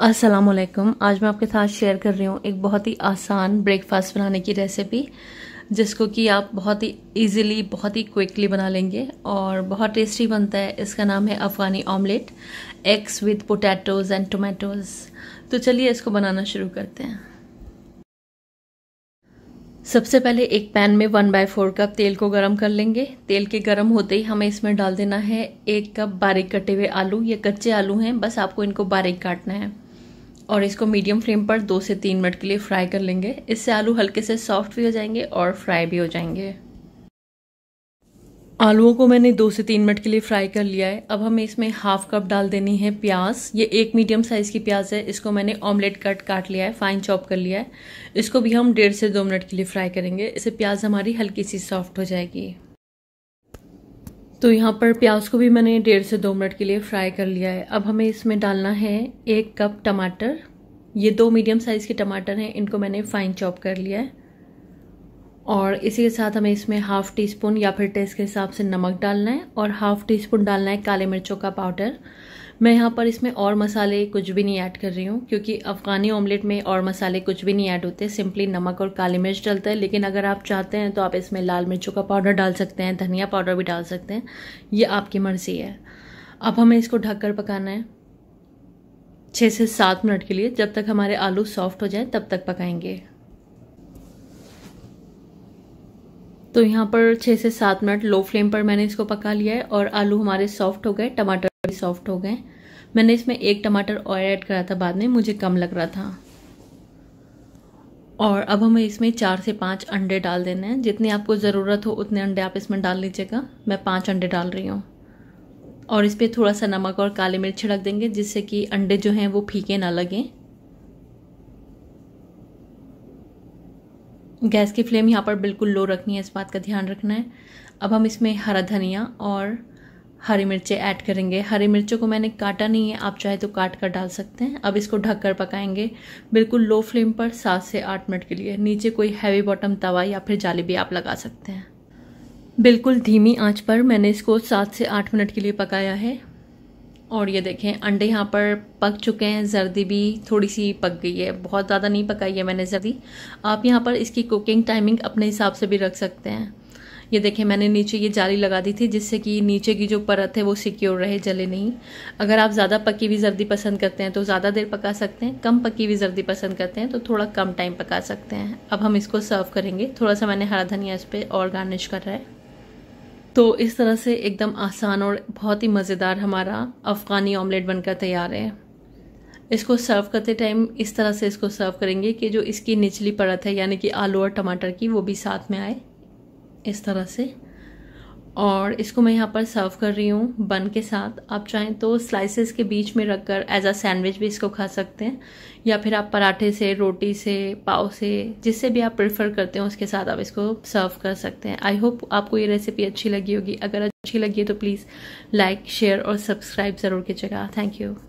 वालेकुम आज मैं आपके साथ शेयर कर रही हूँ एक बहुत ही आसान ब्रेकफास्ट बनाने की रेसिपी जिसको कि आप बहुत ही इजीली बहुत ही क्विकली बना लेंगे और बहुत टेस्टी बनता है इसका नाम है Afghani omelette eggs with potatoes and tomatoes तो चलिए इसको बनाना शुरू करते हैं सबसे पहले एक पैन में वन बाय फोर कप तेल को गरम कर लेंगे तेल के गरम होते ही हमें इसमें डाल देना है एक कप बारीक कटे हुए आलू ये कच्चे आलू हैं बस आपको इनको बारीक काटना है और इसको मीडियम फ्लेम पर दो से तीन मिनट के लिए फ्राई कर लेंगे इससे आलू हल्के से सॉफ्ट भी हो जाएंगे और फ्राई भी हो जाएंगे आलूओं को मैंने दो से तीन मिनट के लिए फ्राई कर लिया है अब हमें इसमें हाफ कप डाल देनी है प्याज ये एक मीडियम साइज़ की प्याज है इसको मैंने ऑमलेट कट काट लिया है फाइन चॉप कर लिया है इसको भी हम डेढ़ से दो मिनट के लिए फ्राई करेंगे इससे प्याज हमारी हल्की सी सॉफ्ट हो जाएगी तो यहाँ पर प्याज को भी मैंने डेढ़ से दो मिनट के लिए फ्राई कर लिया है अब हमें इसमें डालना है एक कप टमाटर ये दो मीडियम साइज़ के टमाटर हैं इनको मैंने फ़ाइन चॉप कर लिया है और इसी के साथ हमें इसमें हाफ़ टी स्पून या फिर टेस्ट के हिसाब से नमक डालना है और हाफ़ टी स्पून डालना है काले मिर्चों का पाउडर मैं यहाँ पर इसमें और मसाले कुछ भी नहीं ऐड कर रही हूँ क्योंकि अफ़गानी ऑमलेट में और मसाले कुछ भी नहीं ऐड होते सिंपली नमक और काली मिर्च डलता है लेकिन अगर आप चाहते हैं तो आप इसमें लाल मिर्चों का पाउडर डाल सकते हैं धनिया पाउडर भी डाल सकते हैं ये आपकी मर्ज़ी है अब हमें इसको ढककर पकाना है छः से सात मिनट के लिए जब तक हमारे आलू सॉफ्ट हो जाए तब तक पकाएंगे तो यहाँ पर छः से सात मिनट लो फ्लेम पर मैंने इसको पका लिया है और आलू हमारे सॉफ्ट हो गए टमाटर भी सॉफ्ट हो गए मैंने इसमें एक टमाटर और ऐड करा था बाद में मुझे कम लग रहा था और अब हमें इसमें चार से पाँच अंडे डाल देने हैं जितने आपको ज़रूरत हो उतने अंडे आप इसमें डाल लीजिएगा मैं पाँच अंडे डाल रही हूँ और इस पर थोड़ा सा नमक और काली मिर्च छिड़क देंगे जिससे कि अंडे जो हैं वो फीके ना लगें गैस की फ्लेम यहाँ पर बिल्कुल लो रखनी है इस बात का ध्यान रखना है अब हम इसमें हरा धनिया और हरी मिर्चें ऐड करेंगे हरी मिर्चों को मैंने काटा नहीं है आप चाहे तो काट कर डाल सकते हैं अब इसको ढक कर पकाएंगे बिल्कुल लो फ्लेम पर सात से आठ मिनट के लिए नीचे कोई हैवी बॉटम तवा या फिर जाली भी आप लगा सकते हैं बिल्कुल धीमी आंच पर मैंने इसको सात से आठ मिनट के लिए पकाया है और ये देखें अंडे यहाँ पर पक चुके हैं जर्दी भी थोड़ी सी पक गई है बहुत ज़्यादा नहीं पकाई है मैंने जर्दी आप यहाँ पर इसकी कुकिंग टाइमिंग अपने हिसाब से भी रख सकते हैं ये देखें मैंने नीचे ये जाली लगा दी थी जिससे कि नीचे की जो परत है वो सिक्योर रहे जले नहीं अगर आप ज़्यादा पकी हुई जर्दी पसंद करते हैं तो ज़्यादा देर पका सकते हैं कम पकी हुई जर्दी पसंद करते हैं तो थोड़ा कम टाइम पका सकते हैं अब हम इसको सर्व करेंगे थोड़ा सा मैंने हरा धनिया इस पर और गार्निश कर रहा है तो इस तरह से एकदम आसान और बहुत ही मज़ेदार हमारा अफ़गानी ऑमलेट बनकर तैयार है इसको सर्व करते टाइम इस तरह से इसको सर्व करेंगे कि जो इसकी निचली परत है यानी कि आलू और टमाटर की वो भी साथ में आए इस तरह से और इसको मैं यहाँ पर सर्व कर रही हूँ बन के साथ आप चाहें तो स्लाइसेस के बीच में रखकर एज अ सैंडविच भी इसको खा सकते हैं या फिर आप पराठे से रोटी से पाव से जिससे भी आप प्रेफर करते हो उसके साथ आप इसको सर्व कर सकते हैं आई होप आपको ये रेसिपी अच्छी लगी होगी अगर अच्छी लगी है तो प्लीज़ लाइक शेयर और सब्सक्राइब ज़रूर कीजिएगा थैंक यू